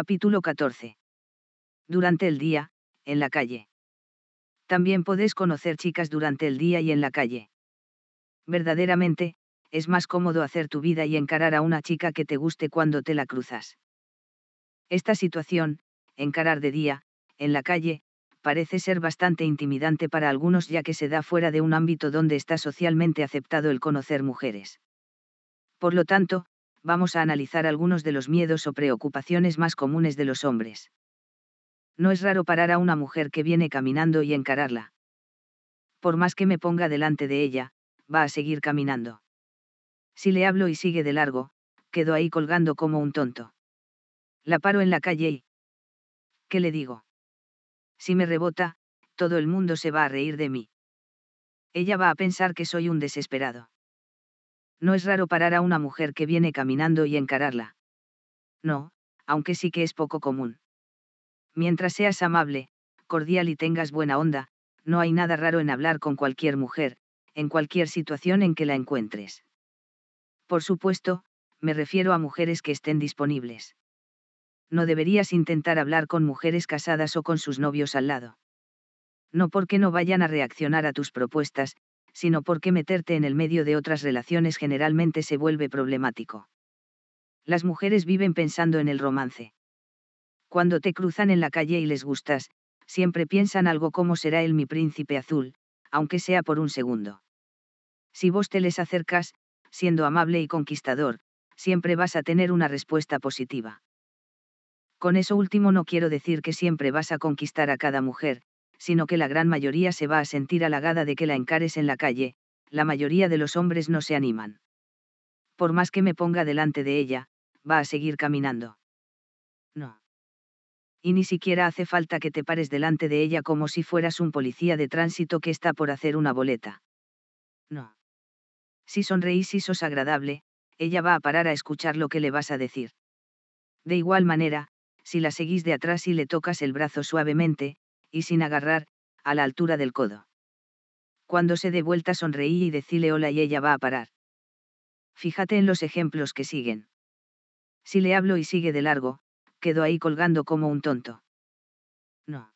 Capítulo 14. Durante el día, en la calle. También podés conocer chicas durante el día y en la calle. Verdaderamente, es más cómodo hacer tu vida y encarar a una chica que te guste cuando te la cruzas. Esta situación, encarar de día, en la calle, parece ser bastante intimidante para algunos ya que se da fuera de un ámbito donde está socialmente aceptado el conocer mujeres. Por lo tanto, vamos a analizar algunos de los miedos o preocupaciones más comunes de los hombres. No es raro parar a una mujer que viene caminando y encararla. Por más que me ponga delante de ella, va a seguir caminando. Si le hablo y sigue de largo, quedo ahí colgando como un tonto. La paro en la calle y... ¿Qué le digo? Si me rebota, todo el mundo se va a reír de mí. Ella va a pensar que soy un desesperado. No es raro parar a una mujer que viene caminando y encararla. No, aunque sí que es poco común. Mientras seas amable, cordial y tengas buena onda, no hay nada raro en hablar con cualquier mujer, en cualquier situación en que la encuentres. Por supuesto, me refiero a mujeres que estén disponibles. No deberías intentar hablar con mujeres casadas o con sus novios al lado. No porque no vayan a reaccionar a tus propuestas, sino porque meterte en el medio de otras relaciones generalmente se vuelve problemático. Las mujeres viven pensando en el romance. Cuando te cruzan en la calle y les gustas, siempre piensan algo como será él mi príncipe azul, aunque sea por un segundo. Si vos te les acercas, siendo amable y conquistador, siempre vas a tener una respuesta positiva. Con eso último no quiero decir que siempre vas a conquistar a cada mujer, sino que la gran mayoría se va a sentir halagada de que la encares en la calle, la mayoría de los hombres no se animan. Por más que me ponga delante de ella, va a seguir caminando. No. Y ni siquiera hace falta que te pares delante de ella como si fueras un policía de tránsito que está por hacer una boleta. No. Si sonreís y sos agradable, ella va a parar a escuchar lo que le vas a decir. De igual manera, si la seguís de atrás y le tocas el brazo suavemente, y sin agarrar, a la altura del codo. Cuando se dé vuelta sonreí y decíle hola y ella va a parar. Fíjate en los ejemplos que siguen. Si le hablo y sigue de largo, quedo ahí colgando como un tonto. No.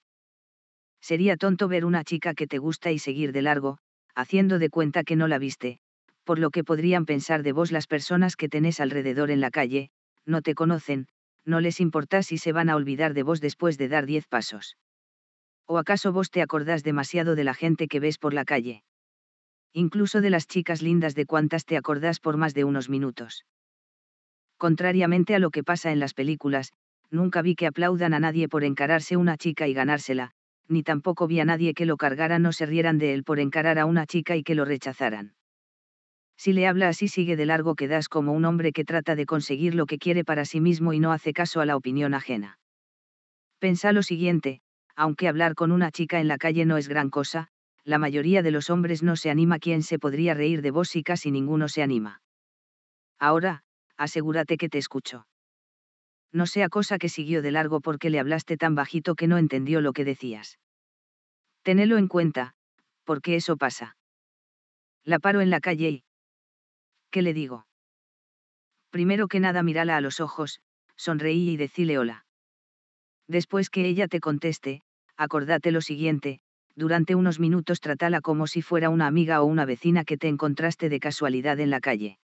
Sería tonto ver una chica que te gusta y seguir de largo, haciendo de cuenta que no la viste, por lo que podrían pensar de vos las personas que tenés alrededor en la calle, no te conocen, no les importa si se van a olvidar de vos después de dar diez pasos. ¿O acaso vos te acordás demasiado de la gente que ves por la calle? Incluso de las chicas lindas de cuantas te acordás por más de unos minutos. Contrariamente a lo que pasa en las películas, nunca vi que aplaudan a nadie por encararse una chica y ganársela, ni tampoco vi a nadie que lo cargaran o se rieran de él por encarar a una chica y que lo rechazaran. Si le habla así sigue de largo que das como un hombre que trata de conseguir lo que quiere para sí mismo y no hace caso a la opinión ajena. Pensa lo siguiente, aunque hablar con una chica en la calle no es gran cosa, la mayoría de los hombres no se anima quien se podría reír de vos y casi ninguno se anima. Ahora, asegúrate que te escucho. No sea cosa que siguió de largo porque le hablaste tan bajito que no entendió lo que decías. Tenelo en cuenta, porque eso pasa. La paro en la calle y... ¿Qué le digo? Primero que nada mirala a los ojos, sonreí y decile hola. Después que ella te conteste, acordate lo siguiente, durante unos minutos tratala como si fuera una amiga o una vecina que te encontraste de casualidad en la calle.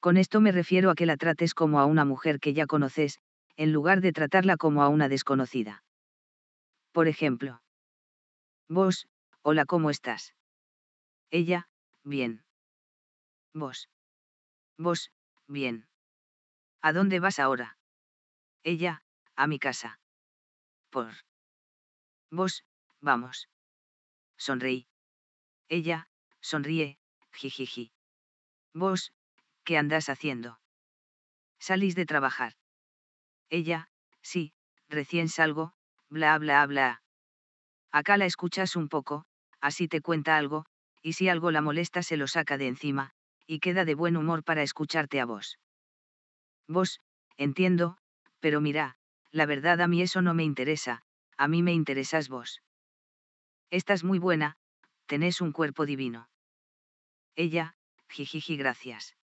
Con esto me refiero a que la trates como a una mujer que ya conoces, en lugar de tratarla como a una desconocida. Por ejemplo. Vos, hola, ¿cómo estás? Ella, bien. Vos. Vos, bien. ¿A dónde vas ahora? Ella, a mi casa. Por. Vos, vamos. Sonreí. Ella, sonríe, jijiji. Vos, ¿qué andás haciendo? Salís de trabajar. Ella, sí, recién salgo, bla bla bla. Acá la escuchas un poco, así te cuenta algo, y si algo la molesta se lo saca de encima, y queda de buen humor para escucharte a vos. Vos, entiendo, pero mira, la verdad a mí eso no me interesa, a mí me interesas vos. Estás muy buena, tenés un cuerpo divino. Ella, jijiji gracias.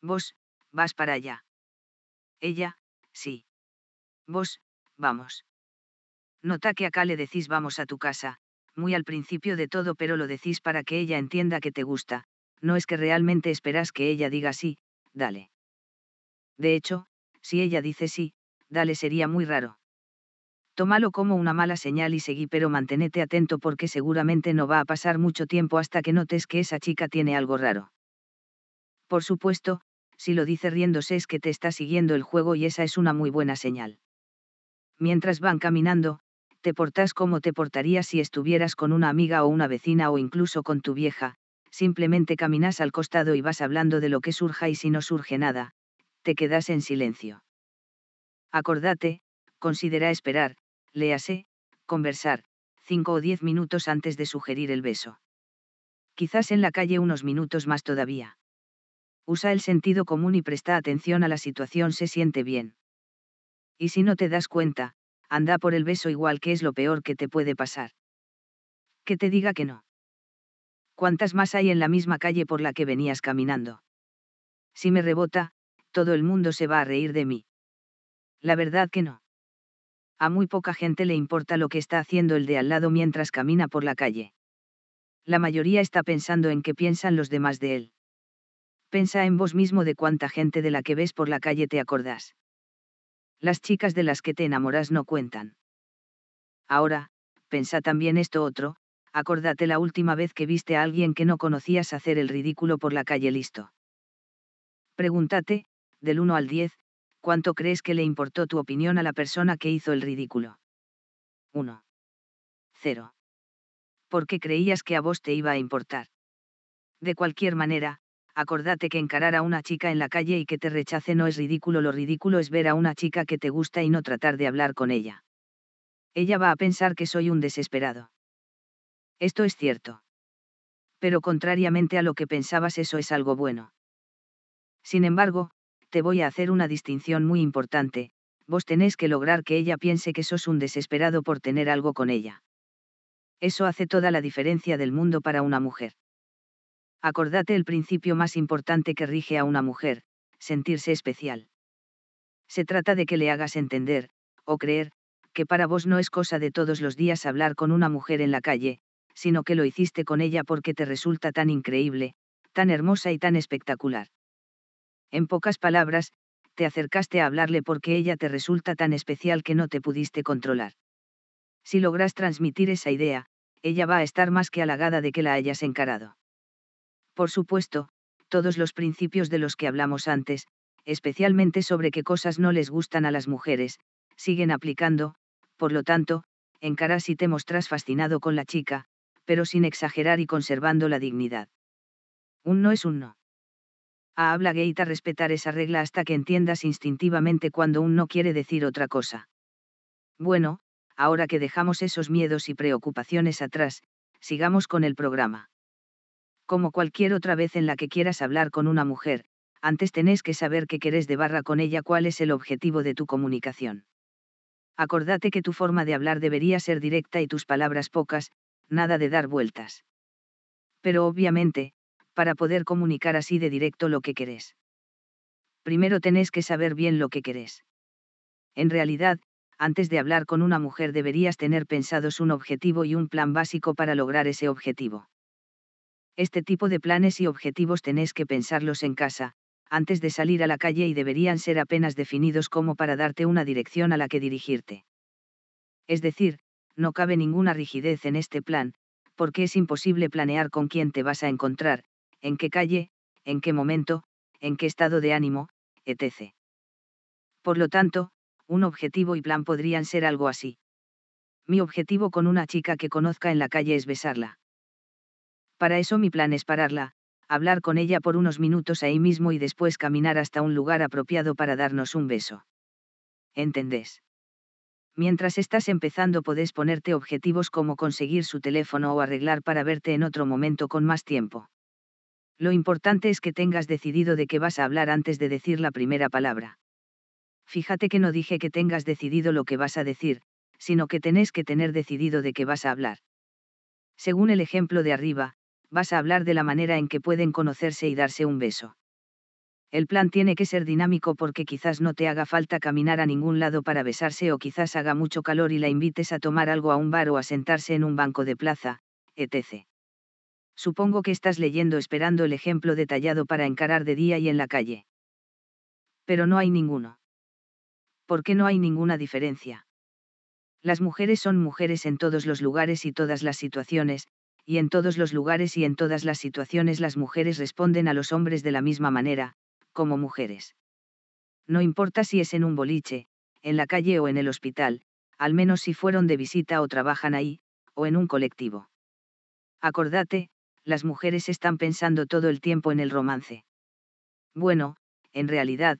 Vos, vas para allá. Ella, sí. Vos, vamos. Nota que acá le decís vamos a tu casa, muy al principio de todo pero lo decís para que ella entienda que te gusta, no es que realmente esperas que ella diga sí, dale. De hecho, si ella dice sí, dale sería muy raro. Tómalo como una mala señal y seguí pero mantenete atento porque seguramente no va a pasar mucho tiempo hasta que notes que esa chica tiene algo raro. Por supuesto, si lo dice riéndose es que te está siguiendo el juego y esa es una muy buena señal. Mientras van caminando, te portás como te portarías si estuvieras con una amiga o una vecina o incluso con tu vieja, simplemente caminas al costado y vas hablando de lo que surja y si no surge nada, te quedas en silencio. Acordate, considera esperar, léase, conversar, cinco o diez minutos antes de sugerir el beso. Quizás en la calle unos minutos más todavía. Usa el sentido común y presta atención a la situación, se siente bien. Y si no te das cuenta, anda por el beso igual que es lo peor que te puede pasar. Que te diga que no. ¿Cuántas más hay en la misma calle por la que venías caminando? Si me rebota, todo el mundo se va a reír de mí. La verdad que no a muy poca gente le importa lo que está haciendo el de al lado mientras camina por la calle. La mayoría está pensando en qué piensan los demás de él. Pensa en vos mismo de cuánta gente de la que ves por la calle te acordás. Las chicas de las que te enamoras no cuentan. Ahora, pensa también esto otro, acordate la última vez que viste a alguien que no conocías hacer el ridículo por la calle listo. Pregúntate, del 1 al 10, ¿cuánto crees que le importó tu opinión a la persona que hizo el ridículo? 1. 0. ¿Por qué creías que a vos te iba a importar? De cualquier manera, acordate que encarar a una chica en la calle y que te rechace no es ridículo, lo ridículo es ver a una chica que te gusta y no tratar de hablar con ella. Ella va a pensar que soy un desesperado. Esto es cierto. Pero contrariamente a lo que pensabas, eso es algo bueno. Sin embargo, te voy a hacer una distinción muy importante, vos tenés que lograr que ella piense que sos un desesperado por tener algo con ella. Eso hace toda la diferencia del mundo para una mujer. Acordate el principio más importante que rige a una mujer, sentirse especial. Se trata de que le hagas entender, o creer, que para vos no es cosa de todos los días hablar con una mujer en la calle, sino que lo hiciste con ella porque te resulta tan increíble, tan hermosa y tan espectacular. En pocas palabras, te acercaste a hablarle porque ella te resulta tan especial que no te pudiste controlar. Si logras transmitir esa idea, ella va a estar más que halagada de que la hayas encarado. Por supuesto, todos los principios de los que hablamos antes, especialmente sobre qué cosas no les gustan a las mujeres, siguen aplicando, por lo tanto, encarás y te mostrás fascinado con la chica, pero sin exagerar y conservando la dignidad. Un no es un no habla Gate a respetar esa regla hasta que entiendas instintivamente cuando un no quiere decir otra cosa. Bueno, ahora que dejamos esos miedos y preocupaciones atrás, sigamos con el programa. Como cualquier otra vez en la que quieras hablar con una mujer, antes tenés que saber qué querés de barra con ella, cuál es el objetivo de tu comunicación. Acordate que tu forma de hablar debería ser directa y tus palabras pocas, nada de dar vueltas. Pero obviamente, para poder comunicar así de directo lo que querés. Primero tenés que saber bien lo que querés. En realidad, antes de hablar con una mujer deberías tener pensados un objetivo y un plan básico para lograr ese objetivo. Este tipo de planes y objetivos tenés que pensarlos en casa, antes de salir a la calle y deberían ser apenas definidos como para darte una dirección a la que dirigirte. Es decir, no cabe ninguna rigidez en este plan, porque es imposible planear con quién te vas a encontrar, en qué calle, en qué momento, en qué estado de ánimo, etc. Por lo tanto, un objetivo y plan podrían ser algo así. Mi objetivo con una chica que conozca en la calle es besarla. Para eso mi plan es pararla, hablar con ella por unos minutos ahí mismo y después caminar hasta un lugar apropiado para darnos un beso. ¿Entendés? Mientras estás empezando podés ponerte objetivos como conseguir su teléfono o arreglar para verte en otro momento con más tiempo. Lo importante es que tengas decidido de qué vas a hablar antes de decir la primera palabra. Fíjate que no dije que tengas decidido lo que vas a decir, sino que tenés que tener decidido de qué vas a hablar. Según el ejemplo de arriba, vas a hablar de la manera en que pueden conocerse y darse un beso. El plan tiene que ser dinámico porque quizás no te haga falta caminar a ningún lado para besarse o quizás haga mucho calor y la invites a tomar algo a un bar o a sentarse en un banco de plaza, etc. Supongo que estás leyendo esperando el ejemplo detallado para encarar de día y en la calle. Pero no hay ninguno. ¿Por qué no hay ninguna diferencia? Las mujeres son mujeres en todos los lugares y todas las situaciones, y en todos los lugares y en todas las situaciones las mujeres responden a los hombres de la misma manera, como mujeres. No importa si es en un boliche, en la calle o en el hospital, al menos si fueron de visita o trabajan ahí, o en un colectivo. Acordate, las mujeres están pensando todo el tiempo en el romance. Bueno, en realidad,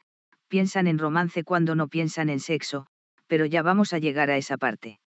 piensan en romance cuando no piensan en sexo, pero ya vamos a llegar a esa parte.